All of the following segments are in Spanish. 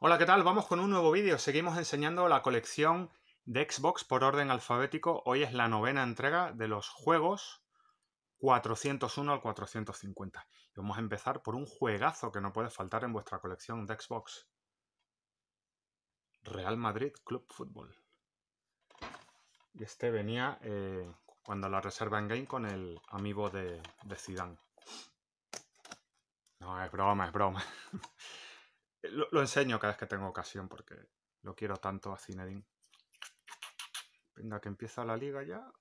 Hola, ¿qué tal? Vamos con un nuevo vídeo. Seguimos enseñando la colección de Xbox por orden alfabético. Hoy es la novena entrega de los juegos 401 al 450. Y vamos a empezar por un juegazo que no puede faltar en vuestra colección de Xbox. Real Madrid Club Fútbol. Y este venía eh, cuando la reserva en game con el amigo de, de Zidane. No, es broma, es broma. Eh, lo, enseño cada vez que tengo ocasión porque lo quiero tanto a Cinedin. Venga, que empieza la liga ya.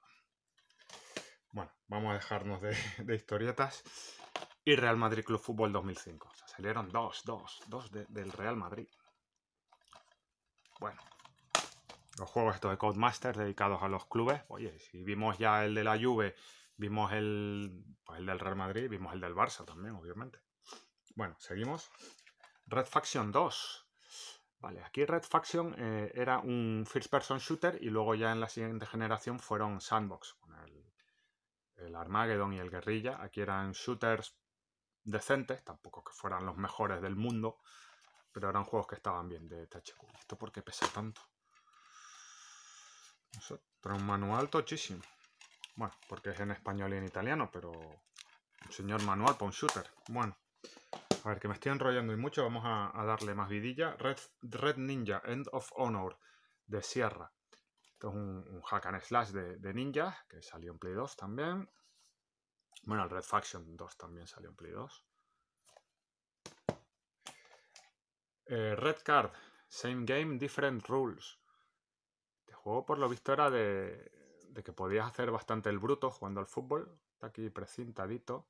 Bueno, vamos a dejarnos de, historietas. Y Real Madrid Club Fútbol 2005. O salieron dos, dos, dos del Real Madrid. Bueno, los juegos estos de Codemasters dedicados a los clubes. Oye, si vimos ya el de la Juve, vimos el, pues el del Real Madrid, vimos el del Barça también, obviamente. Bueno, seguimos. Red Faction 2. Vale, aquí Red Faction eh, era un first person shooter y luego ya en la siguiente generación fueron sandbox, con el, Armageddon y el Guerrilla. Aquí eran shooters decentes, tampoco que fueran los mejores del mundo, pero eran juegos que estaban bien de THQ. ¿Esto Porque qué pesa tanto? No un manual tochísimo. Bueno, porque es en español y en italiano, pero un señor manual para un shooter. Bueno. A ver, que me estoy enrollando y mucho, vamos a, darle más vidilla. Red, Ninja, End of Honor, de Sierra. Esto es un, hack and slash de, Ninja, que salió en Play 2 también. Bueno, el Red Faction 2 también salió en Play 2. Eh, Red Card, Same Game, Different Rules. Este juego, por lo visto, era de que podías hacer bastante el bruto jugando al fútbol. Está aquí precintadito.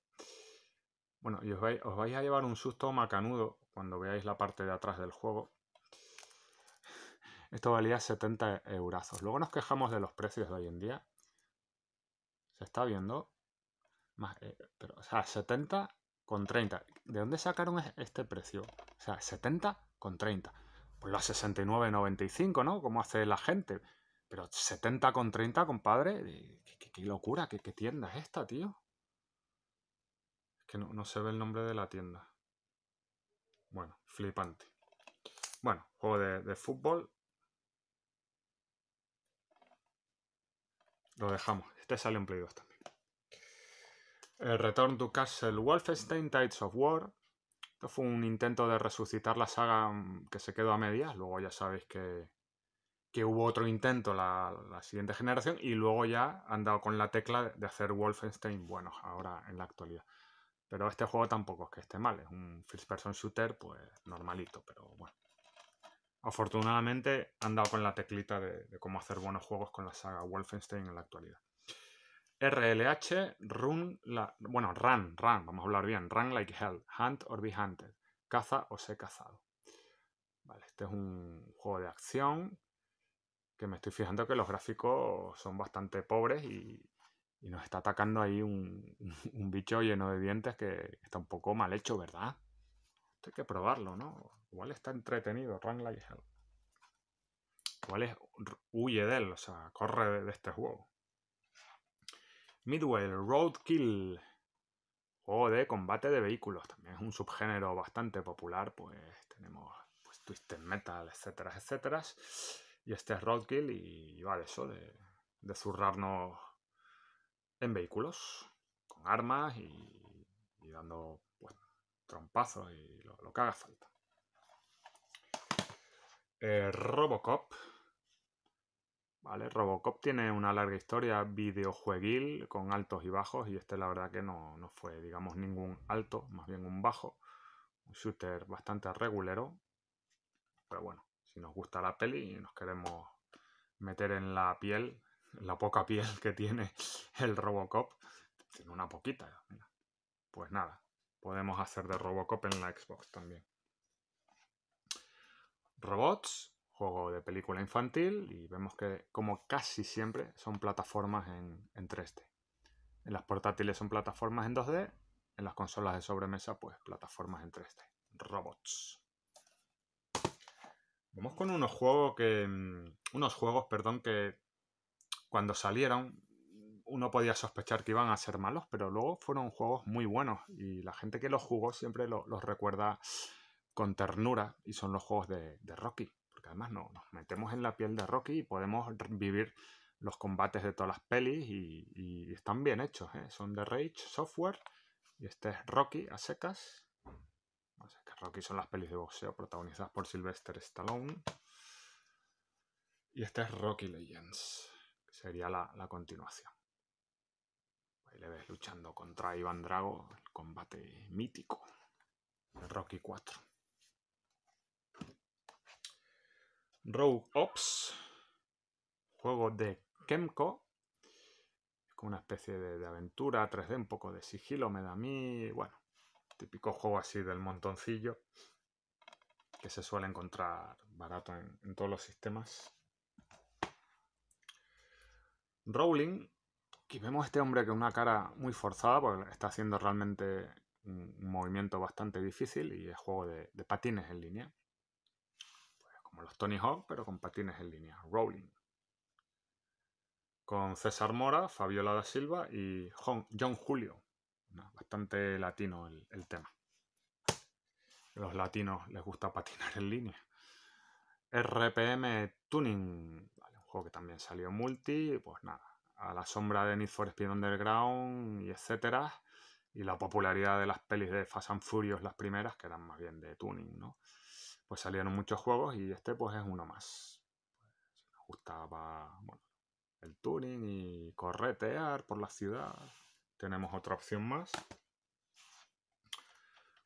Bueno, y os vais, a llevar un susto macanudo cuando veáis la parte de atrás del juego. Esto valía 70 eurazos. Luego nos quejamos de los precios de hoy en día. Se está viendo. Eh, pero, o sea, 70 con 30. ¿De dónde sacaron este precio? O sea, 70 con 30. Pues la 69,95, ¿no? Como hace la gente. Pero 70 con 30, compadre. ¿Qué, locura? ¿Qué, tienda es esta, tío? que no, se ve el nombre de la tienda. Bueno, flipante. Bueno, juego de, fútbol. Lo dejamos. Este sale en Play 2 también. El eh, Return to Castle Wolfenstein Tides of War. Esto fue un intento de resucitar la saga mm, que se quedó a medias. Luego ya sabéis que, hubo otro intento la, siguiente generación y luego ya han dado con la tecla de hacer Wolfenstein Bueno, ahora en la actualidad. Pero este juego tampoco es que esté mal, es un first person shooter, pues normalito, pero bueno. Afortunadamente han dado con la teclita de, cómo hacer buenos juegos con la saga Wolfenstein en la actualidad. RLH, run, la, bueno, run, run, vamos a hablar bien, run like hell, hunt or be hunted, caza o sé cazado. Vale, este es un juego de acción que me estoy fijando que los gráficos son bastante pobres y, y nos está atacando ahí un, bicho lleno de dientes que está un poco mal hecho, ¿verdad? Esto hay que probarlo, ¿no? Igual está entretenido, run like hell. Igual es, huye de él, o sea, corre de, este juego. Midway, Roadkill. O de combate de vehículos. También es un subgénero bastante popular. Pues tenemos pues, Twisted Metal, etcétera, etcétera. Y este es Roadkill y vale, eso, de zurrarnos en vehículos, con armas y, dando pues, trompazos y lo, que haga falta. Eh, Robocop. Vale, Robocop tiene una larga historia videojueguil con altos y bajos y este la verdad que no, no fue, digamos, ningún alto, más bien un bajo. Un shooter bastante regulero. Pero bueno, si nos gusta la peli y nos queremos meter en la piel la poca piel que tiene el Robocop. Tiene una poquita, Pues nada, podemos hacer de Robocop en la Xbox también. Robots, juego de película infantil, y vemos que, como casi siempre, son plataformas en, en 3D. En las portátiles son plataformas en 2D, en las consolas de sobremesa, pues plataformas en 3D. Robots. Vamos con unos juegos que. Mm, unos juegos, perdón, que cuando salieron uno podía sospechar que iban a ser malos, pero luego fueron juegos muy buenos y la gente que los jugó siempre los recuerda con ternura y son los juegos de, Rocky, porque además nos metemos en la piel de Rocky y podemos vivir los combates de todas las pelis y, están bien hechos, ¿eh? son de Rage Software y este es Rocky a secas. Rocky son las pelis de boxeo protagonizadas por Sylvester Stallone. Y este es Rocky Legends sería la, continuación. Ahí le ves luchando contra Iván Drago, el combate mítico de Rocky 4. Rogue Ops, juego de Kemco, como una especie de, aventura 3D, un poco de sigilo me da a mí, bueno, típico juego así del montoncillo que se suele encontrar barato en todos los sistemas Rowling, Aquí vemos a este hombre con una cara muy forzada, porque está haciendo realmente un, movimiento bastante difícil y es juego de, patines en línea. Pues como los Tony Hawk, pero con patines en línea. Rowling. Con César Mora, Fabiola da Silva y John Julio. Bastante latino el, el tema. los latinos les gusta patinar en línea. RPM Tuning juego que también salió multi, pues nada, a la sombra de Need for Speed Underground y etcétera, y la popularidad de las pelis de Fast and Furious, las primeras, que eran más bien de tuning, ¿no? Pues salieron muchos juegos y este pues es uno más. Pues, nos gustaba, el tuning y corretear por la ciudad. Tenemos otra opción más.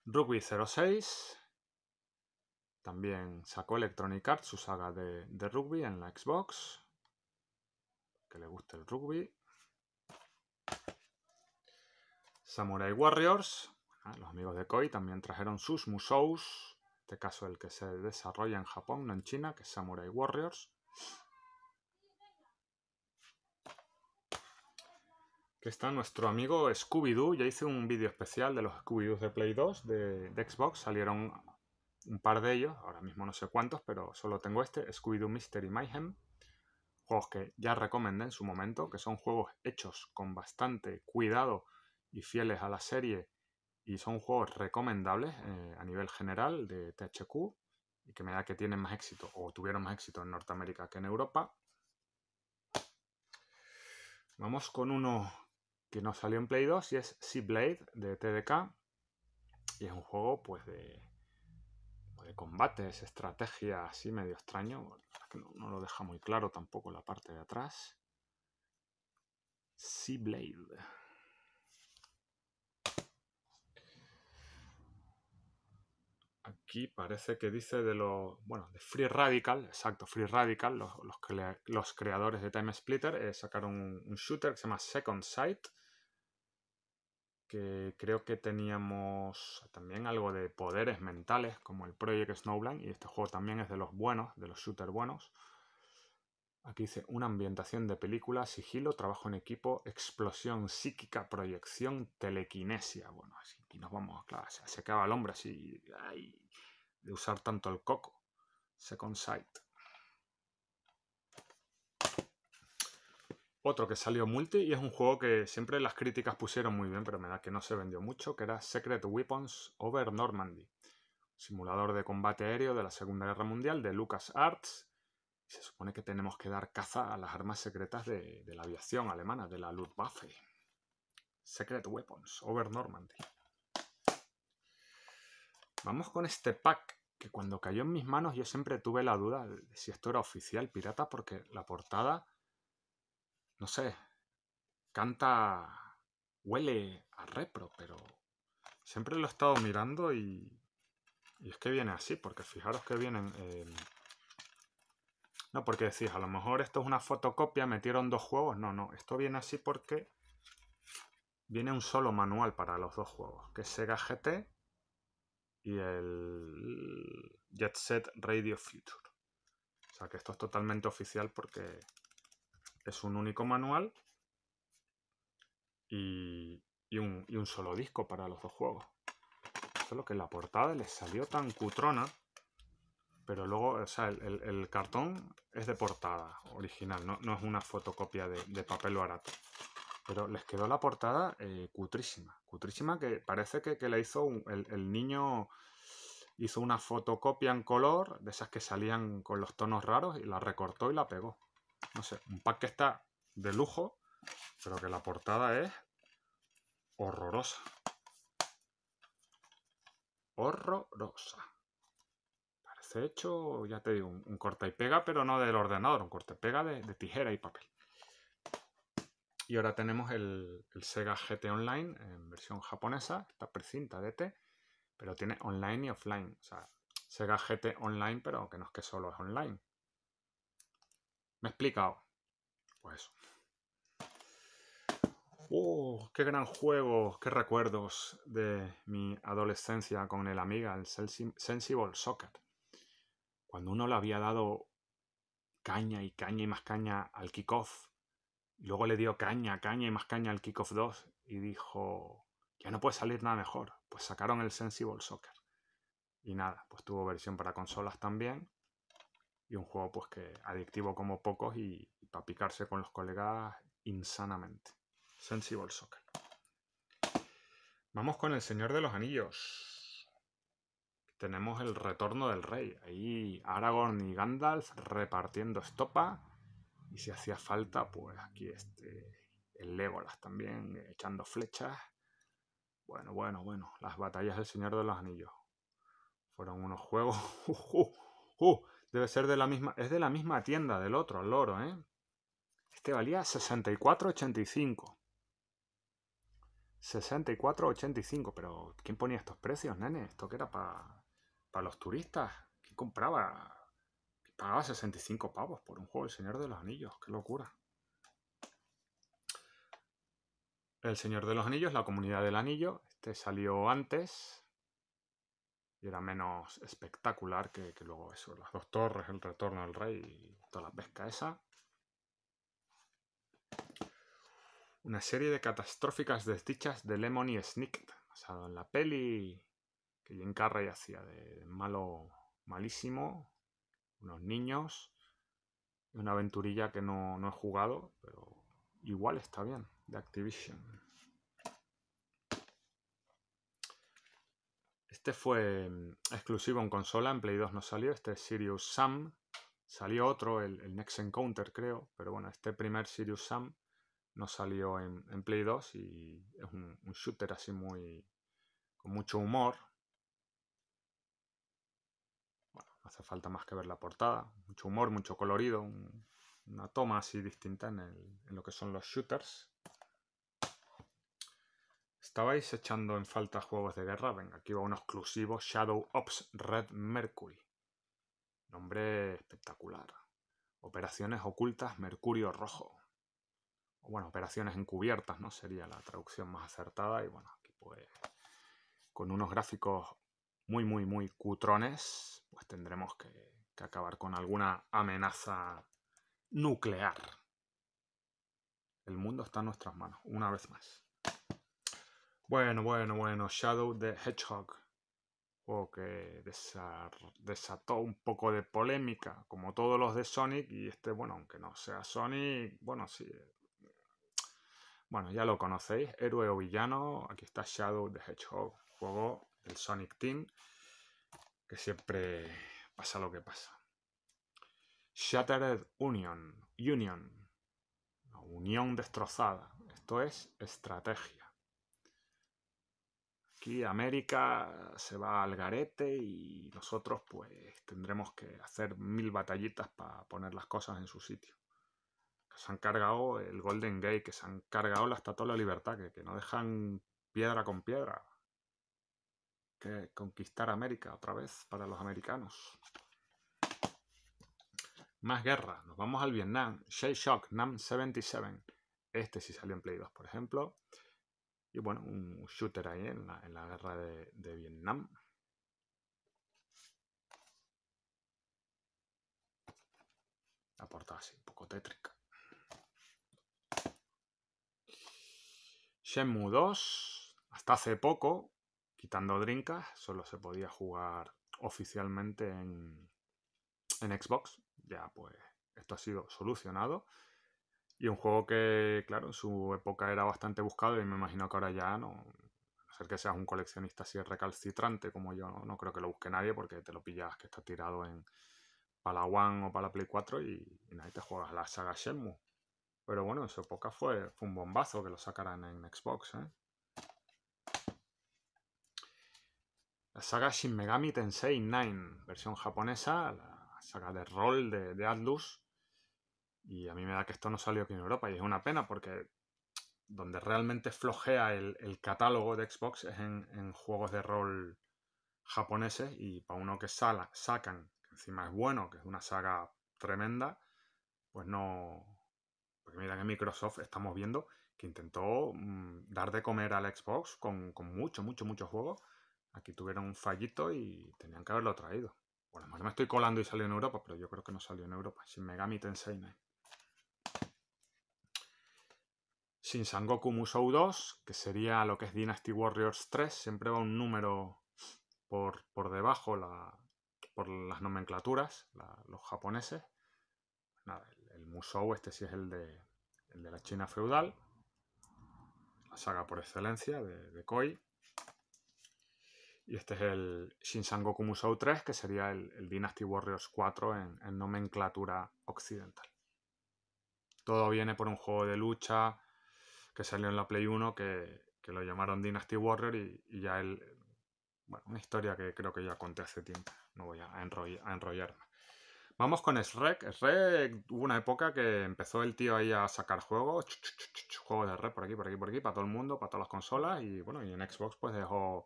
Rugby 06, también sacó Electronic Arts su saga de, rugby en la Xbox. Que le guste el rugby. Samurai Warriors. Ah, los amigos de Koi también trajeron sus Musous. En este caso el que se desarrolla en Japón, no en China, que es Samurai Warriors. que está nuestro amigo Scooby-Doo. Ya hice un vídeo especial de los Scooby-Doo de Play 2 de, de, Xbox. Salieron un par de ellos, ahora mismo no sé cuántos, pero solo tengo este, Scooby-Doo Mystery Mayhem, juegos que ya recomendé en su momento, que son juegos hechos con bastante cuidado y fieles a la serie y son juegos recomendables eh, a nivel general de THQ y que me da que tienen más éxito o tuvieron más éxito en Norteamérica que en Europa. Vamos con uno que no salió en Play 2 y es Sea Blade de TDK y es un juego pues de combate combates, estrategia así medio extraño. No, no, lo deja muy claro tampoco la parte de atrás. Sea Blade. Aquí parece que dice de lo. Bueno, de Free Radical, exacto, Free Radical, los, creadores de Time Splitter eh, sacaron un, un, shooter que se llama Second Sight que creo que teníamos también algo de poderes mentales, como el Project Snowblind, y este juego también es de los buenos, de los shooter buenos. Aquí dice una ambientación de película, sigilo, trabajo en equipo, explosión psíquica, proyección, telequinesia. Bueno, aquí nos vamos, claro, se acaba el hombre así de usar tanto el coco. Second Sight. Otro que salió multi y es un juego que siempre las críticas pusieron muy bien, pero me da que no se vendió mucho, que era Secret Weapons Over Normandy. Simulador de combate aéreo de la Segunda Guerra Mundial de Lucas Arts. Se supone que tenemos que dar caza a las armas secretas de, de la aviación alemana, de la Luftwaffe. Secret Weapons Over Normandy. Vamos con este pack que cuando cayó en mis manos yo siempre tuve la duda de si esto era oficial pirata porque la portada no sé, canta, huele a repro, pero siempre lo he estado mirando y, es que viene así, porque fijaros que vienen... Eh, no, porque decís, a lo mejor esto es una fotocopia, metieron dos juegos. No, no, esto viene así porque viene un solo manual para los dos juegos, que es Sega GT y el Jet Set Radio Future. O sea que esto es totalmente oficial porque es un único manual y, un, solo disco para los dos juegos. Solo que la portada les salió tan cutrona pero luego, o sea, el, cartón es de portada original, no, es una fotocopia de, papel barato. Pero les quedó la portada eh, cutrísima, cutrísima que parece que, hizo el, niño, hizo una fotocopia en color, de esas que salían con los tonos raros, y la recortó y la pegó no sé, un pack que está de lujo, pero que la portada es horrorosa. Horrorosa. Parece hecho, ya te digo, un, corta y pega, pero no del ordenador, un corta y pega de, tijera y papel. Y ahora tenemos el, Sega GT Online en versión japonesa, está precinta DT, pero tiene online y offline. O sea, Sega GT Online, pero que no es que solo es online. ¿Me he explicado? Pues eso. ¡Oh! ¡Qué gran juego! ¡Qué recuerdos de mi adolescencia con el Amiga, el Sensible Soccer! Cuando uno le había dado caña y caña y más caña al kickoff, y luego le dio caña, caña y más caña al kickoff 2, y dijo: Ya no puede salir nada mejor. Pues sacaron el Sensible Soccer. Y nada, pues tuvo versión para consolas también y un juego pues que adictivo como pocos y, para picarse con los colegas insanamente. Sensible Soccer. Vamos con El Señor de los Anillos. Tenemos el retorno del rey. Ahí Aragorn y Gandalf repartiendo estopa. Y si hacía falta, pues aquí este, el Legolas también echando flechas. Bueno, bueno, bueno. Las batallas del Señor de los Anillos. Fueron unos juegos. Uh, uh, uh, Debe ser de la misma... Es de la misma tienda del otro, al loro, ¿eh? Este valía 64,85. 64,85. Pero ¿quién ponía estos precios, nene? ¿Esto que era para los turistas? ¿Quién compraba? Pagaba 65 pavos por un juego El Señor de los Anillos. ¡Qué locura! El Señor de los Anillos, la comunidad del anillo. Este salió antes y era menos espectacular que, luego eso, las dos torres, el retorno del rey y toda la pesca esa. Una serie de catastróficas desdichas de Lemon y Snicket, basado en la peli que Jim Carrey hacía de malo malísimo, unos niños, una aventurilla que no, no he jugado, pero igual está bien, de Activision. Este fue mm, exclusivo en consola, en Play 2 no salió, este Sirius Sam. Salió otro, el, Next Encounter creo, pero bueno, este primer Sirius Sam no salió en, Play 2 y es un, shooter así muy... con mucho humor. Bueno, hace falta más que ver la portada, mucho humor, mucho colorido, una toma así distinta en lo que son los shooters. ¿Estabais echando en falta juegos de guerra? Venga, aquí va uno exclusivo, Shadow Ops Red Mercury. Nombre espectacular. Operaciones ocultas Mercurio Rojo. O bueno, operaciones encubiertas, ¿no? Sería la traducción más acertada. Y bueno, aquí pues con unos gráficos muy, muy, muy cutrones, pues tendremos que, que acabar con alguna amenaza nuclear. El mundo está en nuestras manos, una vez más. Bueno, bueno, bueno, Shadow the Hedgehog. Juego que desató un poco de polémica, como todos los de Sonic. Y este, bueno, aunque no sea Sonic, bueno, sí. Eh, bueno, ya lo conocéis, héroe o villano. Aquí está Shadow the Hedgehog, juego del Sonic Team, que siempre pasa lo que pasa. Shattered Union, Union, unión destrozada. Esto es estrategia aquí América se va al garete y nosotros pues tendremos que hacer mil batallitas para poner las cosas en su sitio. se han cargado el Golden Gate, que se han cargado la Estatua de la Libertad, que, que no dejan piedra con piedra. Que conquistar América otra vez para los americanos. Más guerra. Nos vamos al Vietnam. Shell Shock, NAM 77. Este sí salió en Play 2, por ejemplo. Y bueno, un shooter ahí en la, guerra de, Vietnam. La portada así, un poco tétrica. Shenmue 2, hasta hace poco, quitando Drinkas, solo se podía jugar oficialmente en Xbox. Ya pues esto ha sido solucionado. Y un juego que, claro, en su época era bastante buscado y me imagino que ahora ya no. A ser que seas un coleccionista así recalcitrante como yo, no, creo que lo busque nadie porque te lo pillas que está tirado en palawan One o para Play 4 y, nadie te juegas la saga Shenmue. Pero bueno, en su época fue, un bombazo que lo sacaran en Xbox, ¿eh? La saga Shin Megami Tensei 9, versión japonesa, la saga de rol de, de Atlus, y a mí me da que esto no salió aquí en Europa y es una pena porque donde realmente flojea el, catálogo de Xbox es en, juegos de rol japoneses y para uno que sala, sacan, que encima es bueno, que es una saga tremenda, pues no... Porque mira que Microsoft estamos viendo que intentó mm, dar de comer al Xbox con, mucho, mucho, mucho juego. Aquí tuvieron un fallito y tenían que haberlo traído. Bueno, me estoy colando y salió en Europa, pero yo creo que no salió en Europa. Sin Megami Tensei 9. Shin Sangoku Musou 2, que sería lo que es Dynasty Warriors 3, siempre va un número por, debajo la, por las nomenclaturas, los japoneses. el, Musou, este sí es el de, el de la China feudal, la saga por excelencia de, de Koi. Y este es el Shin Sangoku Musou 3, que sería el, Dynasty Warriors 4 en nomenclatura occidental. Todo viene por un juego de lucha que salió en la Play 1 que, lo llamaron Dynasty Warrior y, ya él... Bueno, una historia que creo que ya conté hace tiempo, no voy a, enrollar, a enrollarme. Vamos con Shrek. Shrek hubo una época que empezó el tío ahí a sacar juegos, juegos de Shrek por aquí, por aquí, por aquí, para todo el mundo, para todas las consolas y bueno, y en Xbox pues dejó,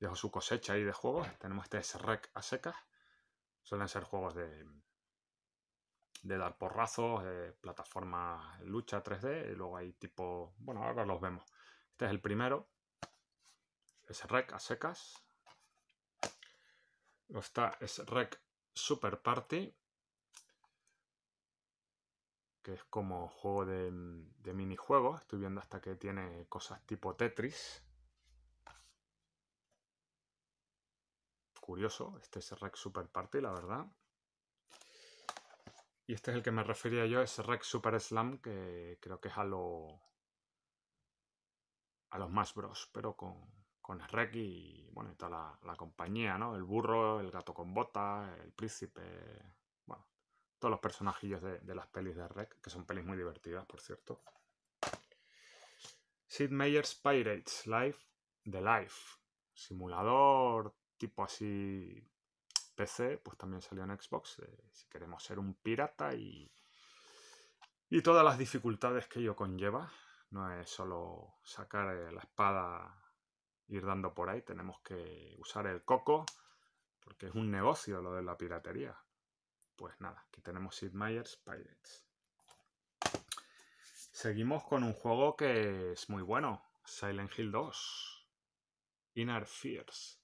dejó su cosecha ahí de juegos. Tenemos este Shrek a seca. Suelen ser juegos de, de dar porrazos, eh, plataformas lucha 3D, y luego hay tipo, bueno, ahora los vemos. Este es el primero, es Rec a secas. Luego está es Rec Super Party, que es como juego de, de minijuegos. Estoy viendo hasta que tiene cosas tipo Tetris. Curioso, este es Rec Super Party, la verdad. Y este es el que me refería yo, es Rex Super Slam, que creo que es a a los más bros, pero con, con Rec y bueno, toda la, compañía, ¿no? El burro, el gato con bota, el príncipe. Bueno, todos los personajillos de, las pelis de Rec, que son pelis muy divertidas, por cierto. Sid Meier's Pirates Life, The Life. Simulador tipo así PC, pues también salió en Xbox, eh, si queremos ser un pirata y, y todas las dificultades que ello conlleva. No es solo sacar eh, la espada, ir dando por ahí, tenemos que usar el coco, porque es un negocio lo de la piratería. Pues nada, aquí tenemos Sid Meier's Pirates. Seguimos con un juego que es muy bueno, Silent Hill 2, Inner Fears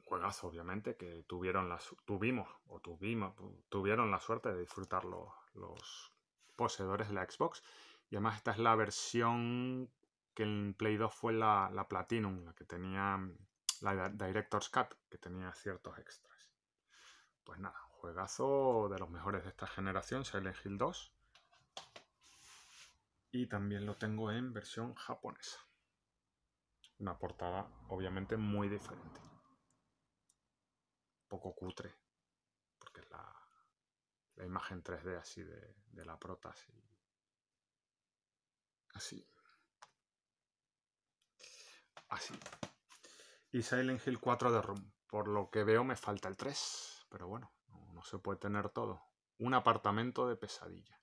juegazo, obviamente, que tuvieron la, tuvimos o tuvimos, tuvieron la suerte de disfrutar los, poseedores de la Xbox. Y además esta es la versión que en Play 2 fue la, la Platinum, la que tenía mm, la Director's Cut, que tenía ciertos extras. Pues nada, juegazo de los mejores de esta generación, Silent Hill 2. Y también lo tengo en versión japonesa. Una portada obviamente muy diferente poco cutre, porque es la, imagen 3D así de, la prota, así. Así. Así. Y Silent Hill 4 de Room. Por lo que veo me falta el 3, pero bueno, no, se puede tener todo. Un apartamento de pesadilla.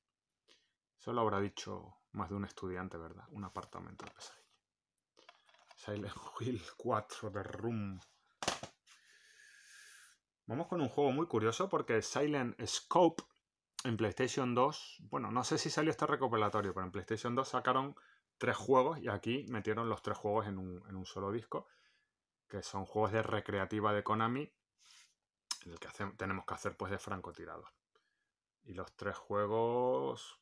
Eso lo habrá dicho más de un estudiante, ¿verdad? Un apartamento de pesadilla. Silent Hill 4 de Room. Vamos con un juego muy curioso porque Silent Scope en PlayStation 2, bueno, no sé si salió este recopilatorio, pero en PlayStation 2 sacaron tres juegos y aquí metieron los tres juegos en un, solo disco, que son juegos de recreativa de Konami, en el que tenemos que hacer pues de francotirador. Y los tres juegos...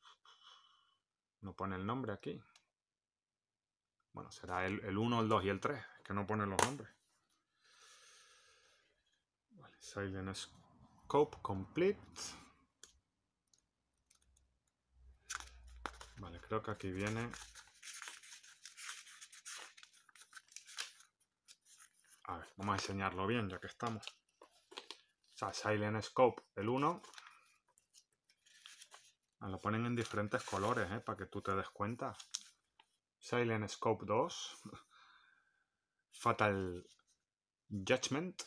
No pone el nombre aquí. Bueno, será el 1, el 2 y el 3, que no pone los nombres. Silent Scope Complete. Vale, creo que aquí viene. A ver, vamos a enseñarlo bien ya que estamos. O sea, Silent Scope, el 1. Ah, lo ponen en diferentes colores, ¿eh? para que tú te des cuenta. Silent Scope 2. Fatal Judgment.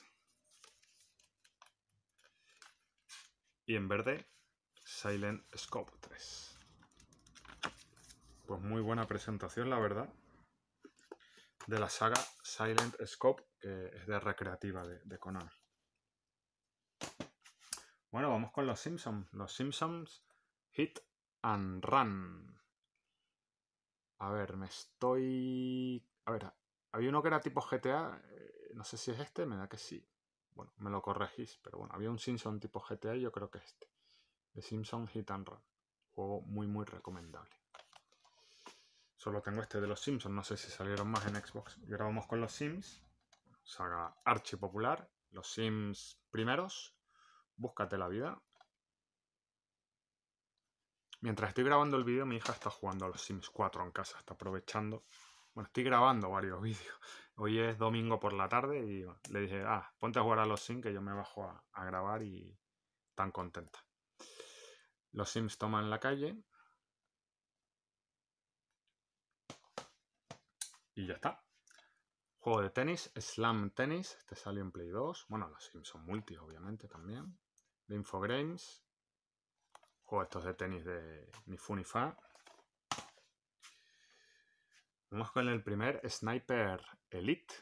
Y en verde, Silent Scope 3. Pues muy buena presentación, la verdad, de la saga Silent Scope, que es de recreativa de, de Bueno, vamos con los Simpsons. Los Simpsons Hit and Run. A ver, me estoy... A ver, había uno que era tipo GTA. Eh, no sé si es este, me da que sí bueno, me lo corregís, pero bueno, había un Simpson tipo GTA yo creo que este. The Simpson Hit and Run. Juego muy, muy recomendable. Solo tengo este de los Simpsons, no sé si salieron más en Xbox. Grabamos con los Sims. Saga archipopular. popular. Los Sims primeros. Búscate la vida. Mientras estoy grabando el vídeo, mi hija está jugando a los Sims 4 en casa, está aprovechando. Bueno, estoy grabando varios vídeos hoy es domingo por la tarde y le dije, ah, ponte a jugar a los Sims que yo me bajo a, grabar y tan contenta. Los Sims toman la calle. Y ya está. Juego de tenis, Slam Tennis, este salió en Play 2. Bueno, los Sims son multi, obviamente, también. De Infogrames. Juego estos de tenis de ni Funifa. Vamos con el primer Sniper Elite.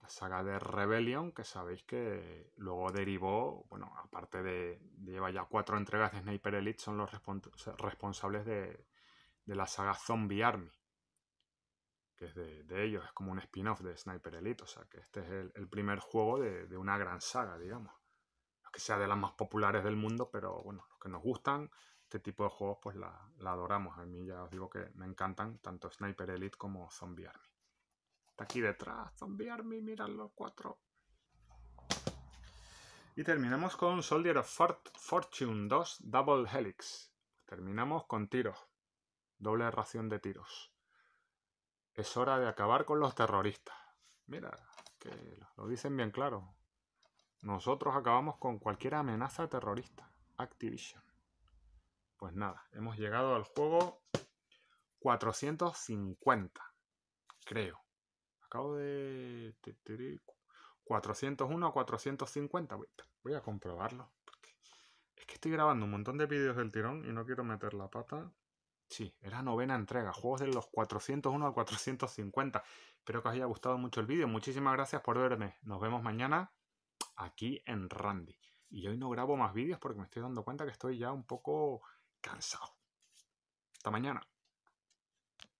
La saga de Rebellion, que sabéis que luego derivó, bueno, aparte de, de lleva ya cuatro entregas de Sniper Elite, son los responsables de, la saga Zombie Army, que es de, ellos, es como un spin-off de Sniper Elite, o sea que este es el, el primer juego de, una gran saga, digamos. No es que sea de las más populares del mundo, pero bueno, los que nos gustan, este tipo de juegos pues la, adoramos. A mí ya os digo que me encantan tanto Sniper Elite como Zombie Army. Está aquí detrás, Zombie Army, Mirad los cuatro. Y terminamos con Soldier of Fortune 2 Double Helix. Terminamos con tiros. Doble ración de tiros. Es hora de acabar con los terroristas. Mira, que lo dicen bien claro. Nosotros acabamos con cualquier amenaza terrorista. Activision pues nada, hemos llegado al juego 450, creo. Acabo de... 401 a 450, voy a comprobarlo. Es que estoy grabando un montón de vídeos del tirón y no quiero meter la pata. Sí, era novena entrega, juegos de los 401 a 450. Espero que os haya gustado mucho el vídeo. Muchísimas gracias por verme. Nos vemos mañana aquí en Randy. Y hoy no grabo más vídeos porque me estoy dando cuenta que estoy ya un poco cansado. Hasta mañana.